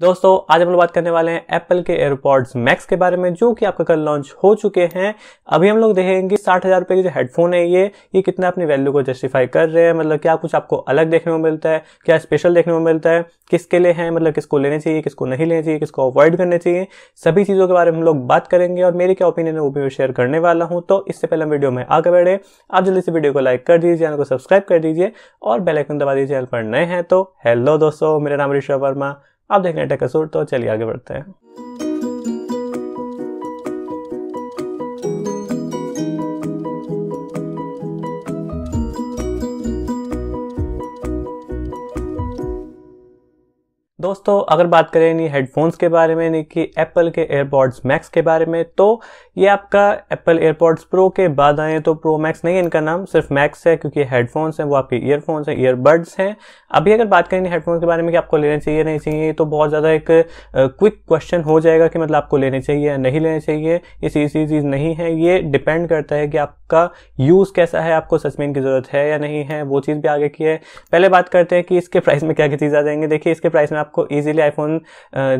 दोस्तों आज हम लोग बात करने वाले हैं एप्पल के एयरपॉड्स मैक्स के बारे में जो कि आपका कल लॉन्च हो चुके हैं अभी हम लोग देखेंगे साठ हज़ार रुपये के जो हेडफोन है ये ये कितना अपनी वैल्यू को जस्टिफाई कर रहे हैं मतलब क्या कुछ आपको अलग देखने को मिलता है क्या स्पेशल देखने को मिलता है किसके लिए है मतलब किसको लेने चाहिए किसको नहीं लेने चाहिए किसको अवॉइड करने चाहिए सभी चीज़ों के बारे में हम लोग बात करेंगे और मेरे क्या ओपिनियन है वो भी मैं शेयर करने वाला हूँ तो इससे पहले हम वीडियो में आगे बढ़े आप जल्दी से वीडियो को लाइक कर दीजिए चैनल को सब्सक्राइब कर दीजिए और बेलाइकन दबा दीजिए चैनल पर नए हैं तो हेलो दोस्तों मेरा नाम ऋषभ वर्मा आप देख रहे हैं टेक तो चलिए आगे बढ़ते हैं दोस्तों अगर बात करें नहीं हेडफोन्स के बारे में यानी कि एप्पल के एयरपॉड्स मैक्स के बारे में तो ये आपका एप्पल एयरपॉड्स प्रो के बाद आए तो प्रो मैक्स नहीं है इनका नाम सिर्फ मैक्स है क्योंकि हेडफोन्स हैं वो आपके ईयरफोन्स हैं ईयरबड्स हैं अभी अगर बात करें हेडफोन्स के बारे में कि आपको लेने चाहिए नहीं चाहिए तो बहुत ज़्यादा एक क्विक क्वेश्चन हो जाएगा कि मतलब आपको लेने चाहिए या नहीं लेने चाहिए ये सीधी चीज़ नहीं है ये डिपेंड करता है कि आपका यूज़ कैसा है आपको सचमेन की ज़रूरत है या नहीं है वो चीज़ भी आगे की है पहले बात करते हैं कि इसके प्राइस में क्या क्या चीज़ आ जाएंगे देखिए इसके प्राइस में आप आपको ईजिली आईफोन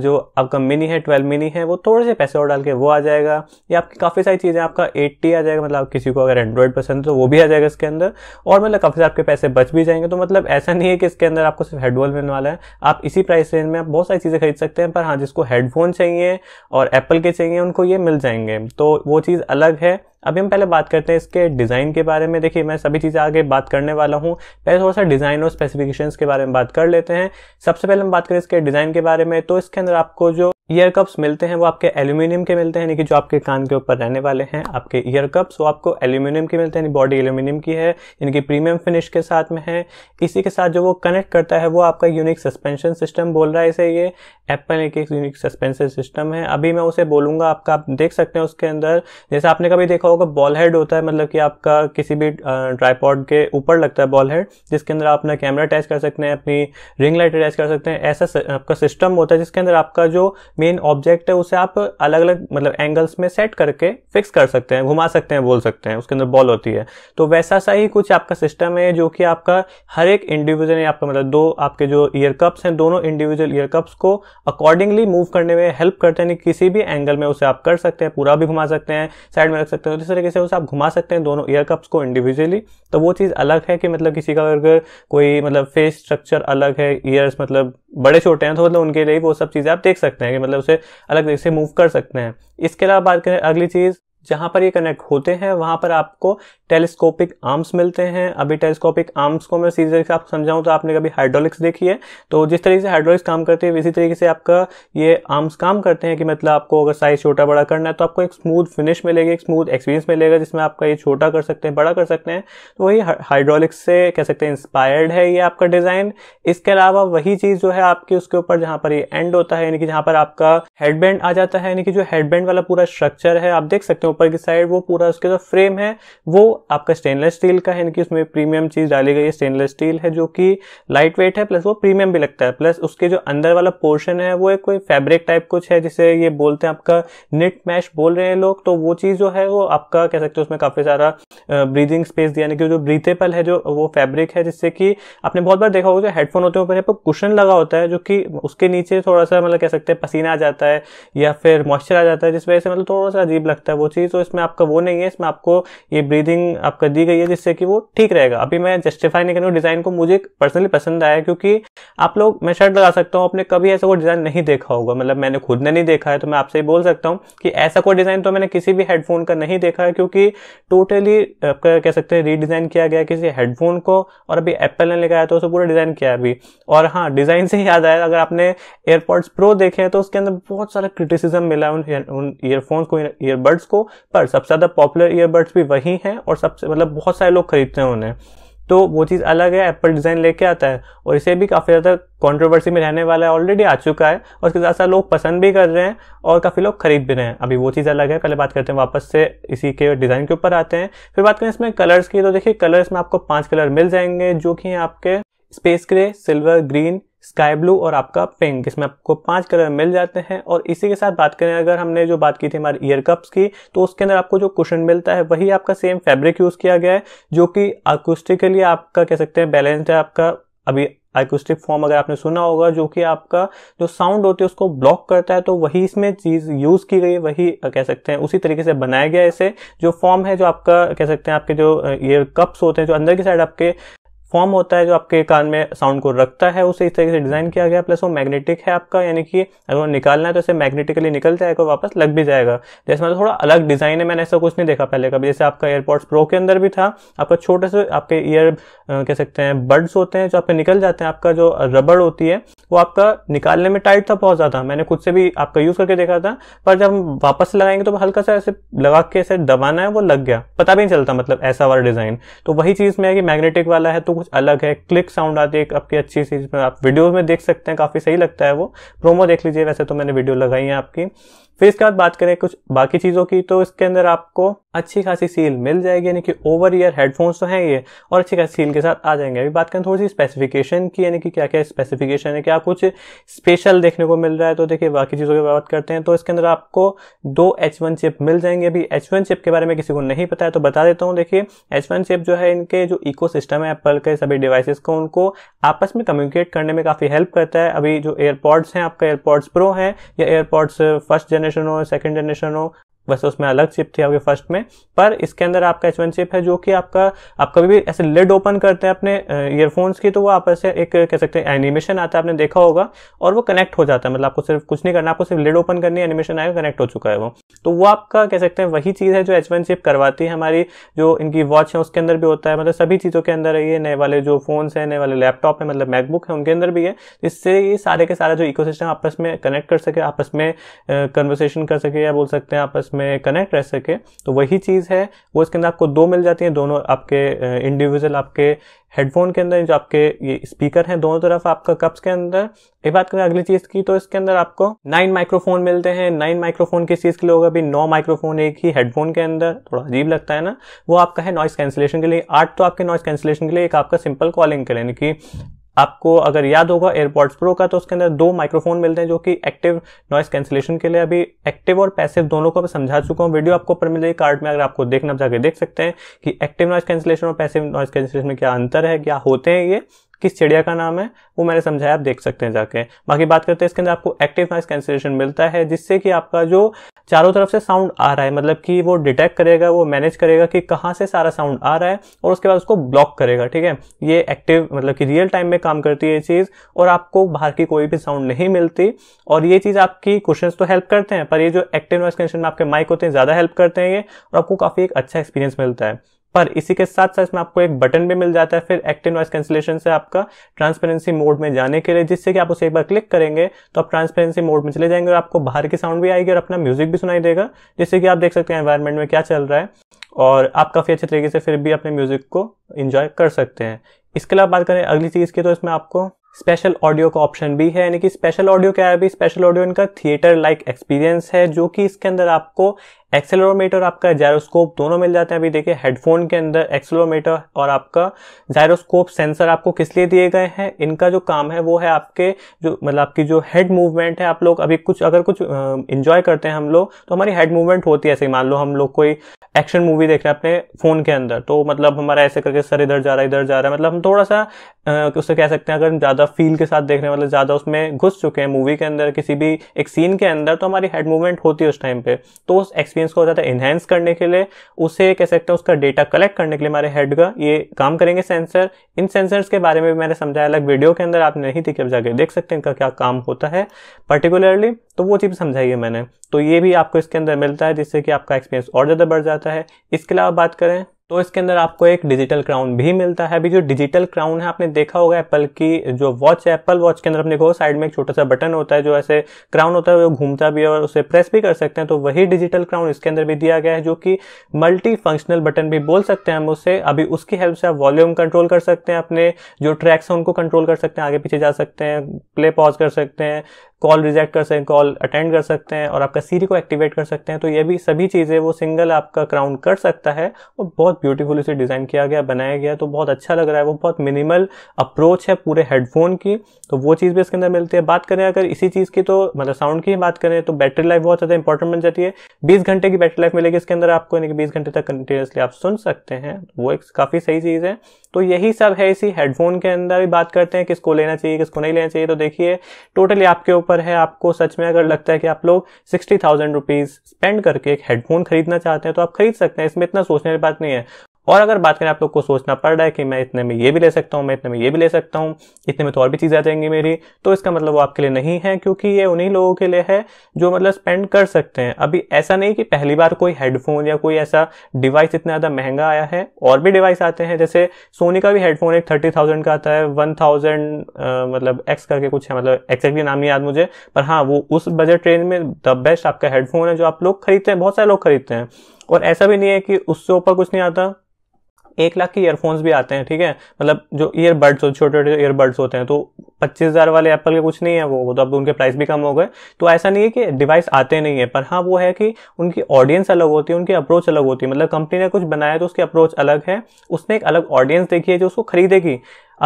जो आपका मिनी है ट्वेल्व मिनी है वो थोड़े से पैसे और डाल के वो आ जाएगा या आपकी काफ़ी सारी चीज़ें आपका एट्टी आ जाएगा मतलब किसी को अगर एंड्रॉयड पसंद तो वो भी आ जाएगा इसके अंदर और मतलब काफ़ी सारे आपके पैसे बच भी जाएंगे तो मतलब ऐसा नहीं है कि इसके अंदर आपको सिर्फ हेडफोन मिलने वाला है आप इसी प्राइस रेंज में आप बहुत सारी चीज़ें खरीद सकते हैं पर हाँ जिसको हेडफोन चाहिए और एप्पल के चाहिए उनको ये मिल जाएंगे तो वो चीज़ अलग है अभी हम पहले बात करते हैं इसके डिज़ाइन के बारे में देखिए मैं सभी चीज़ें आगे बात करने वाला हूँ पहले थोड़ा सा डिज़ाइन और स्पेसिफिकेशंस के बारे में बात कर लेते हैं सबसे पहले हम बात करें इसके डिज़ाइन के बारे में तो इसके अंदर आपको जो ईयर कप्स मिलते हैं वो आपके एल्यूमिनियम के मिलते हैं यानी कि जो आपके कान के ऊपर रहने वाले हैं आपके ईयर कप्स वो आपको एल्यूमिनियम के मिलते हैं बॉडी एल्यूमिनियम की है इनकी प्रीमियम फिनिश के साथ में है इसी के साथ जो वो कनेक्ट करता है वो आपका यूनिक सस्पेंशन सिस्टम बोल रहा है इसे ये एप्पल एक यूनिक सस्पेंशन सिस्टम है अभी मैं उसे बोलूँगा आपका आप देख सकते हैं उसके अंदर जैसे आपने कभी देखा होगा बॉल हेड होता है मतलब कि आपका किसी भी ट्राईपॉड के ऊपर लगता है बॉल हेड जिसके अंदर आप अपना कैमरा अटैच कर सकते हैं अपनी रिंग लाइट अटैच कर सकते हैं ऐसा आपका सिस्टम होता है जिसके अंदर आपका जो मेन ऑब्जेक्ट है उसे आप अलग अलग मतलब एंगल्स में सेट करके फिक्स कर सकते हैं घुमा सकते हैं बोल सकते हैं उसके अंदर बॉल होती है तो वैसा सा ही कुछ आपका सिस्टम है जो कि आपका हर एक इंडिविजुअल आपका मतलब दो आपके जो ईयर कप्स हैं दोनों इंडिविजुअल ईयर कप्स को अकॉर्डिंगली मूव करने में हेल्प करते हैं किसी भी एंगल में उसे आप कर सकते हैं पूरा भी घुमा सकते हैं साइड में रख सकते हैं इस तो तरीके से उसे आप घुमा सकते हैं दोनों ईयर कप्स को इंडिविजुअली तो वो चीज़ अलग है कि मतलब किसी का अगर कोई मतलब फेस स्ट्रक्चर अलग है ईयर्स मतलब बड़े छोटे हैं तो मतलब उनके लिए वो सब चीज़ें आप देख सकते हैं कि मतलब मतलब उसे अलग तरीके से मूव कर सकते हैं इसके अलावा बात करें अगली चीज़ जहां पर ये कनेक्ट होते हैं वहां पर आपको टेलीस्कोपिक आर्म्स मिलते हैं अभी टेलीस्कोपिक आर्म्स को मैं सीधे से आप समझाऊं तो आपने कभी हाइड्रोलिक्स देखी है तो जिस तरीके से हाइड्रोलिक्स काम करते हैं इसी तरीके से आपका ये आर्म्स काम करते हैं कि मतलब आपको अगर साइज छोटा बड़ा करना है तो आपको एक स्मूथ फिनिश मिलेगी एक स्मूथ एक्सपीरियंस मिलेगा जिसमें आपका ये छोटा कर सकते हैं बड़ा कर सकते हैं तो वही हाइड्रोलिक्स से कह सकते हैं इंस्पायर्ड है ये आपका डिज़ाइन इसके अलावा वही चीज़ जो है आपके उसके ऊपर जहाँ पर ये एंड होता है यानी कि जहाँ पर आपका हेडबैंड आ जाता है यानी कि जो हेडबैंड वाला पूरा स्ट्रक्चर है आप देख सकते हो ऊपर की साइड वो पूरा उसके जो फ्रेम है वो आपका स्टेनलेस स्टील का है यानी कि उसमें प्रीमियम चीज़ डाली गई है स्टेनलेस स्टील है जो कि लाइट वेट है प्लस वो प्रीमियम भी लगता है प्लस उसके जो अंदर वाला पोर्शन है वो एक कोई फैब्रिक टाइप कुछ है जिसे ये बोलते हैं आपका निट मैश बोल रहे हैं लोग तो वो चीज़ जो है वो आपका कह सकते हो उसमें काफ़ी सारा ब्रीदिंग स्पेस दिया यानी कि जो ब्रीथेबल है जो वो फैब्रिक है जिससे कि आपने बहुत बार देखा होगा जो हेडफोन होते हैं ऊपर कुशन लगा होता है जो कि उसके नीचे थोड़ा सा मतलब कह सकते हैं पसीना आ जाता है या फिर मॉइस्चर आ जाता है जिस वजह से मतलब थोड़ा सा अजीब लगता है वो चीज़ होगी तो इसमें आपका वो नहीं है इसमें आपको ये ब्रीदिंग आपका दी गई है जिससे कि वो ठीक रहेगा अभी मैं जस्टिफाई नहीं कर रहा डिज़ाइन को मुझे पर्सनली पसंद आया क्योंकि आप लोग मैं शर्ट लगा सकता हूँ आपने कभी ऐसा कोई डिज़ाइन नहीं देखा होगा मतलब मैंने खुद ने नहीं देखा है तो मैं आपसे बोल सकता हूँ कि ऐसा कोई डिज़ाइन तो मैंने किसी भी हेडफोन का नहीं देखा है क्योंकि टोटली आपका कह सकते हैं रीडिज़ाइन किया गया किसी हेडफोन को और अभी एप्पल ने लेकर तो उसे पूरा डिज़ाइन किया अभी और हाँ डिज़ाइन से याद आया अगर आपने एयरपोर्ट्स प्रो देखे हैं तो उसके अंदर बहुत सारा क्रिटिसिज्म मिला उन ईयरफोन्स को ईयरबड्स को पर सबसे ज़्यादा पॉपुलर ईयरबड्स भी वही हैं और सबसे मतलब बहुत सारे लोग खरीदते हैं उन्हें तो वो चीज़ अलग है एप्पल डिज़ाइन लेके आता है और इसे भी काफ़ी ज़्यादा कंट्रोवर्सी में रहने वाला है ऑलरेडी आ चुका है और उसके साथ साथ लोग पसंद भी कर रहे हैं और काफ़ी लोग खरीद भी रहे हैं अभी वो चीज़ अलग है पहले बात करते हैं वापस से इसी के डिज़ाइन के ऊपर आते हैं फिर बात करें इसमें कलर्स की तो देखिए कलर्स में आपको पाँच कलर मिल जाएंगे जो कि आपके space grey silver green sky blue और आपका पिंक इसमें आपको पांच कलर मिल जाते हैं और इसी के साथ बात करें अगर हमने जो बात की थी हमारे ईयर कप्स की तो उसके अंदर आपको जो कुशन मिलता है वही आपका सेम फैब्रिक यूज़ किया गया है जो कि लिए आपका कह सकते हैं बैलेंस्ड है आपका अभी आकुस्टिक फॉर्म अगर आपने सुना होगा जो कि आपका जो साउंड होती है उसको ब्लॉक करता है तो वही इसमें चीज़ यूज़ की गई वही कह सकते हैं उसी तरीके से बनाया गया इसे जो फॉर्म है जो आपका कह सकते हैं आपके जो ईयर कप्स होते हैं जो अंदर की साइड आपके फॉर्म होता है जो आपके कान में साउंड को रखता है उसे इस तरीके से डिज़ाइन किया गया प्लस वो मैग्नेटिक है आपका यानी कि अगर वो निकालना है तो इसे मैग्नेटिकली निकल जाएगा वापस लग भी जाएगा जैसे मतलब थोड़ा अलग डिज़ाइन है मैंने ऐसा कुछ नहीं देखा पहले कभी जैसे आपका एयरपोर्ट्स प्रो के अंदर भी था आपका छोटे से आपके ईयर कह सकते हैं बर्ड्स होते हैं जो आपके निकल जाते हैं आपका जो रबड़ होती है वो आपका निकालने में टाइट था बहुत ज़्यादा मैंने खुद से भी आपका यूज़ करके देखा था पर जब हम वापस लगाएंगे तो हल्का सा ऐसे लगा के ऐसे दबाना है वो लग गया पता भी नहीं चलता मतलब ऐसा वाला डिज़ाइन तो वही चीज़ में है कि मैग्नेटिक वाला है तो कुछ अलग है क्लिक साउंड आती है आपकी अच्छी सी जिसमें आप वीडियो में देख सकते हैं काफ़ी सही लगता है वो प्रोमो देख लीजिए वैसे तो मैंने वीडियो लगाई है आपकी फिर इसके बाद बात करें कुछ बाकी चीज़ों की तो इसके अंदर आपको अच्छी खासी सील मिल जाएगी यानी कि ओवर ईयर हेडफोन्स तो हैं ये और अच्छी खासी सील के साथ आ जाएंगे अभी बात करें थोड़ी सी स्पेसिफिकेशन की यानी कि क्या क्या स्पेसिफिकेशन है क्या कुछ स्पेशल देखने को मिल रहा है तो देखिए बाकी चीज़ों की बात करते हैं तो इसके अंदर आपको दो एच वन चिप मिल जाएंगे अभी एच वन चिप के बारे में किसी को नहीं पता है तो बता देता हूँ देखिए एच वन चिप जो है इनके जो इको सिस्टम है एप्पल के सभी डिवाइसेस को उनको आपस में कम्युनिकेट करने में काफ़ी हेल्प करता है अभी जो एयरपॉड्स हैं आपका एयरपॉड्स प्रो हैं या एयरपॉड्स फर्स्ट जनरेशन जनरेशन हो सेकेंड जनरेशन हो वैसे उसमें अलग चिप थी आपके फर्स्ट में पर इसके अंदर आपका एच वन चिप है जो कि आपका आप कभी भी ऐसे लिड ओपन करते हैं अपने ईयरफोन्स की तो वो आपस से एक कह सकते हैं एनिमेशन आता है आपने देखा होगा और वो कनेक्ट हो जाता है मतलब आपको सिर्फ कुछ नहीं करना आपको सिर्फ लिड ओपन करनी है एनिमेशन आएगा कनेक्ट हो चुका है वो तो वो आपका कह सकते हैं वही चीज़ है जो एच वन चिप करवाती है हमारी जो इनकी वॉच है उसके अंदर भी होता है मतलब सभी चीज़ों के अंदर ये नए वाले जो फोन्स हैं नए वाले लैपटॉप है मतलब मैकबुक है उनके अंदर भी है इससे ये सारे के सारा जो इकोसिस्टम आपस में कनेक्ट कर सके आपस में कन्वर्सेशन कर सके या बोल सकते हैं आपस में उसमें कनेक्ट रह सके तो वही चीज़ है वो इसके अंदर आपको दो मिल जाती हैं दोनों आपके इंडिविजुअल आपके हेडफोन के अंदर जो आपके ये स्पीकर हैं दोनों तरफ आपका कप्स के अंदर ये बात करें अगली चीज़ की तो इसके अंदर आपको नाइन माइक्रोफोन मिलते हैं नाइन माइक्रोफोन किस चीज़ के लिए होगा अभी नौ माइक्रोफोन एक ही हेडफोन के अंदर थोड़ा अजीब लगता है ना वो आपका है नॉइस कैंसिलेशन के लिए आठ तो आपके नॉइस कैंसिलेशन के लिए एक आपका सिंपल कॉलिंग के लिए यानी कि आपको अगर याद होगा एयरपोर्ट्स प्रो का तो उसके अंदर दो माइक्रोफोन मिलते हैं जो कि एक्टिव नॉइस कैंसिलेशन के लिए अभी एक्टिव और पैसिव दोनों को मैं समझा चुका हूँ वीडियो आपको ऊपर मिल जाएगी कार्ड में अगर आपको देखना चाहिए देख सकते हैं कि एक्टिव नॉइस कैंसिलेशन और पैसिव नॉइस कैंसिलेशन में क्या अंतर है क्या होते हैं ये किस चिड़िया का नाम है वो मैंने समझाया आप देख सकते हैं जाके बाकी बात करते हैं इसके अंदर आपको एक्टिव नॉइस कैंसिलेशन मिलता है जिससे कि आपका जो चारों तरफ से साउंड आ रहा है मतलब कि वो डिटेक्ट करेगा वो मैनेज करेगा कि कहाँ से सारा साउंड आ रहा है और उसके बाद उसको ब्लॉक करेगा ठीक है ये एक्टिव मतलब कि रियल टाइम में काम करती है ये चीज़ और आपको बाहर की कोई भी साउंड नहीं मिलती और ये चीज़ आपकी क्वेश्चन तो हेल्प करते हैं पर ये जो एक्टिव नॉइस कंडीशन में आपके माइक होते हैं ज़्यादा हेल्प करते हैं ये और आपको काफ़ी एक अच्छा एक्सपीरियंस मिलता है पर इसी के साथ साथ इसमें आपको एक बटन भी मिल जाता है फिर एक्टिव नॉइस कैंसिलेशन से आपका ट्रांसपेरेंसी मोड में जाने के लिए जिससे कि आप उसे एक बार क्लिक करेंगे तो आप ट्रांसपेरेंसी मोड में चले जाएंगे और आपको बाहर की साउंड भी आएगी और अपना म्यूजिक भी सुनाई देगा जिससे कि आप देख सकते हैं एनवायरमेंट में क्या चल रहा है और आप काफ़ी अच्छे तरीके से फिर भी अपने म्यूजिक को इन्जॉय कर सकते हैं इसके अलावा बात करें अगली चीज़ की तो इसमें आपको स्पेशल ऑडियो का ऑप्शन भी है यानी कि स्पेशल ऑडियो क्या है अभी स्पेशल ऑडियो इनका थिएटर लाइक एक्सपीरियंस है जो कि इसके अंदर आपको एक्सेलरोमीटर आपका जायरोस्कोप दोनों मिल जाते हैं अभी देखिए हेडफोन के अंदर एक्सेलोमीटर और आपका जायरोस्कोप सेंसर आपको किस लिए दिए गए हैं इनका जो काम है वो है आपके जो मतलब आपकी जो हेड मूवमेंट है आप लोग अभी कुछ अगर कुछ इंजॉय करते हैं हम लोग तो हमारी हेड मूवमेंट होती है ऐसे मान लो हम लोग कोई एक्शन मूवी देख रहे हैं अपने फ़ोन के अंदर तो मतलब हमारा ऐसे करके सर इधर जा रहा है इधर जा रहा है मतलब हम थोड़ा सा उससे कह सकते हैं अगर हम ज़्यादा फील के साथ देख रहे हैं मतलब ज़्यादा उसमें घुस चुके हैं मूवी के अंदर किसी भी एक सीन के अंदर तो हमारी हेड मूवमेंट होती है उस टाइम पे तो उस एक्सपीरियंस एक्सपीरियंस को ज़्यादा इन्हेंस करने के लिए उसे कह सकते हैं उसका डेटा कलेक्ट करने के लिए हमारे हेड का ये काम करेंगे सेंसर इन सेंसर्स के बारे में भी मैंने समझाया अलग वीडियो के अंदर आप नहीं देखी अब जाके देख सकते हैं इनका क्या काम होता है पर्टिकुलरली तो वो चीज़ समझाई है मैंने तो ये भी आपको इसके अंदर मिलता है जिससे कि आपका एक्सपीरियंस और ज़्यादा बढ़ जाता है इसके अलावा बात करें तो इसके अंदर आपको एक डिजिटल क्राउन भी मिलता है अभी जो डिजिटल क्राउन है आपने देखा होगा एप्पल की जो वॉच है एप्पल वॉच के अंदर अपने को साइड में एक छोटा सा बटन होता है जो ऐसे क्राउन होता है वो घूमता भी है और उसे प्रेस भी कर सकते हैं तो वही डिजिटल क्राउन इसके अंदर भी दिया गया है जो कि मल्टी फंक्शनल बटन भी बोल सकते हैं हम उससे अभी उसकी हेल्प से आप वॉल्यूम कंट्रोल कर सकते हैं अपने जो ट्रैक्स हैं उनको कंट्रोल कर सकते हैं आगे पीछे जा सकते हैं प्ले पॉज कर सकते हैं कॉल रिजेक्ट कर सकें कॉल अटेंड कर सकते हैं और आपका सीरी को एक्टिवेट कर सकते हैं तो ये भी सभी चीज़ें वो सिंगल आपका क्राउन कर सकता है और बहुत ब्यूटीफुल इसे डिज़ाइन किया गया बनाया गया तो बहुत अच्छा लग रहा है वो बहुत मिनिमल अप्रोच है पूरे हेडफोन की तो वो चीज़ भी इसके अंदर मिलती है बात करें अगर इसी चीज़ की तो मतलब साउंड की बात करें तो बैटरी लाइफ बहुत ज़्यादा इंपॉर्टेंट बन जाती है बीस घंटे की बैटरी लाइफ मिलेगी इसके अंदर आपको यानी कि बीस घंटे तक कंटिन्यूसली आप सुन सकते हैं वो एक काफ़ी सही चीज़ है तो यही सब है इसी हेडफोन के अंदर भी बात करते हैं किसको लेना चाहिए किसको नहीं लेना चाहिए तो देखिए टोटली आपके ऊपर ऊपर है आपको सच में अगर लगता है कि आप लोग सिक्सटी थाउजेंड रुपीज़ स्पेंड करके एक हेडफोन खरीदना चाहते हैं तो आप खरीद सकते हैं इसमें इतना सोचने की बात नहीं है और अगर बात करें आप लोग को सोचना पड़ रहा है कि मैं इतने में ये भी ले सकता हूँ मैं इतने में ये भी ले सकता हूँ इतने में तो और भी चीज़ें आ जाएंगी मेरी तो इसका मतलब वो आपके लिए नहीं है क्योंकि ये उन्हीं लोगों के लिए है जो मतलब स्पेंड कर सकते हैं अभी ऐसा नहीं कि पहली बार कोई हेडफोन या कोई ऐसा डिवाइस इतना ज़्यादा महंगा आया है और भी डिवाइस आते हैं जैसे सोनी का भी हेडफोन एक थर्टी थाउजेंड का आता है वन थाउजेंड मतलब एक्स करके कुछ है मतलब एक्जैक्टली नाम नहीं याद मुझे पर हाँ वो उस बजट रेंज में द बेस्ट आपका हेडफोन है जो आप लोग खरीदते हैं बहुत सारे लोग खरीदते हैं और ऐसा भी नहीं है कि उससे ऊपर कुछ नहीं आता एक लाख के ईयरफोन्स भी आते हैं ठीक है मतलब जो ईयरबड्स होते छोटे छोटे ईयरबड्स होते हैं तो पच्चीस हज़ार वाले एप्पल के कुछ नहीं है वो वो तो अब उनके प्राइस भी कम हो गए तो ऐसा नहीं है कि डिवाइस आते नहीं है पर हाँ वो है कि उनकी ऑडियंस अलग होती है उनकी अप्रोच अलग होती है मतलब कंपनी ने कुछ बनाया तो उसकी अप्रोच अलग है उसने एक अलग ऑडियंस देखी है जो उसको खरीदेगी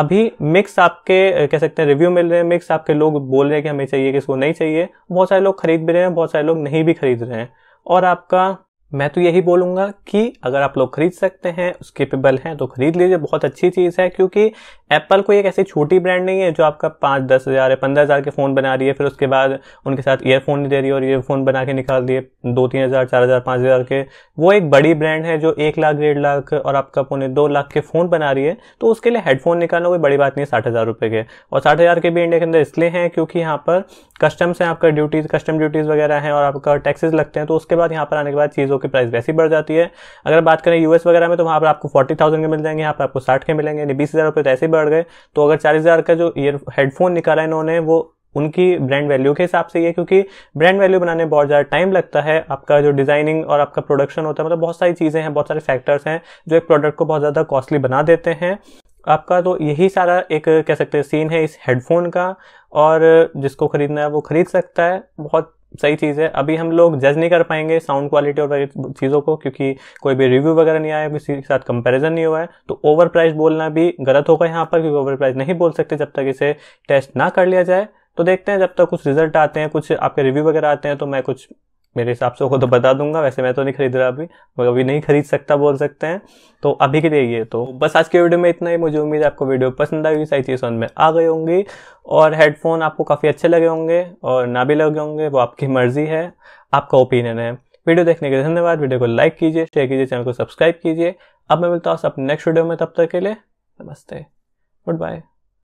अभी मिक्स आपके कह सकते हैं रिव्यू मिल रहे हैं मिक्स आपके लोग बोल रहे हैं कि हमें चाहिए कि इसको नहीं चाहिए बहुत सारे लोग खरीद भी रहे हैं बहुत सारे लोग नहीं भी खरीद रहे हैं और आपका मैं तो यही बोलूँगा कि अगर आप लोग खरीद सकते हैं उस केपेबल हैं तो खरीद लीजिए बहुत अच्छी चीज़ है क्योंकि एप्पल कोई एक ऐसी छोटी ब्रांड नहीं है जो आपका पाँच दस हज़ार या पंद्रह हज़ार के फ़ोन बना रही है फिर उसके बाद उनके साथ ईयरफोन नहीं दे रही है और ईयरफोन बना के निकाल दिए दो तीन हज़ार चार हज़ार पाँच हज़ार के वो एक बड़ी ब्रांड है जो एक लाख डेढ़ लाख और आपका पौने दो लाख के फ़ोन बना रही है तो उसके लिए हेडफोन निकालना कोई बड़ी बात नहीं है साठ हज़ार रुपये के और साठ हज़ार के भी इंडिया के अंदर इसलिए हैं क्योंकि यहाँ पर कस्टम्स हैं आपका ड्यूटीज़ कस्टम ड्यूटीज़ वगैरह हैं और आपका टैक्सेस लगते हैं तो उसके बाद यहाँ पर आने के बाद चीज़ों की प्राइस वैसी बढ़ जाती है अगर बात करें यूएस वगैरह में तो वहाँ पर आपको फोर्टी थाउजेंड के मिल जाएंगे यहाँ पर आपको साठ के मिलेंगे यानी बीस हज़ार रुपये तो ऐसे बढ़ गए तो अगर चालीस हज़ार का जो ईयर हेडफोन निकाला इन्होंने वो उनकी ब्रांड वैल्यू के हिसाब से ये क्योंकि ब्रांड वैल्यू बनाने में बहुत ज़्यादा टाइम लगता है आपका जो डिज़ाइनिंग और आपका प्रोडक्शन होता है मतलब बहुत सारी चीज़ें हैं बहुत सारे फैक्टर्स हैं जो एक प्रोडक्ट को बहुत ज़्यादा कॉस्टली बना देते हैं आपका तो यही सारा एक कह सकते हैं सीन है इस हेडफोन का और जिसको ख़रीदना है वो ख़रीद सकता है बहुत सही चीज़ है अभी हम लोग जज नहीं कर पाएंगे साउंड क्वालिटी और चीज़ों को क्योंकि कोई भी रिव्यू वगैरह नहीं आया किसी के साथ कंपैरिजन नहीं हुआ है तो ओवर प्राइस बोलना भी गलत होगा यहाँ पर क्योंकि ओवर प्राइस नहीं बोल सकते जब तक इसे टेस्ट ना कर लिया जाए तो देखते हैं जब तक कुछ रिजल्ट आते हैं कुछ आपके रिव्यू वगैरह आते हैं तो मैं कुछ मेरे हिसाब से को तो बता दूंगा वैसे मैं तो नहीं खरीद रहा अभी मगर अभी नहीं खरीद सकता बोल सकते हैं तो अभी के लिए ये तो बस आज के वीडियो में इतना ही मुझे उम्मीद है आपको वीडियो पसंद आई सारी चीज़ समझ में आ गई होंगी और हेडफोन आपको काफ़ी अच्छे लगे होंगे और ना भी लगे होंगे वो आपकी मर्जी है आपका ओपिनियन है वीडियो देखने के लिए धन्यवाद वीडियो को लाइक कीजिए शेयर कीजिए चैनल को सब्सक्राइब कीजिए अब मैं मिलता हूँ अपने नेक्स्ट वीडियो में तब तक के लिए नमस्ते गुड बाय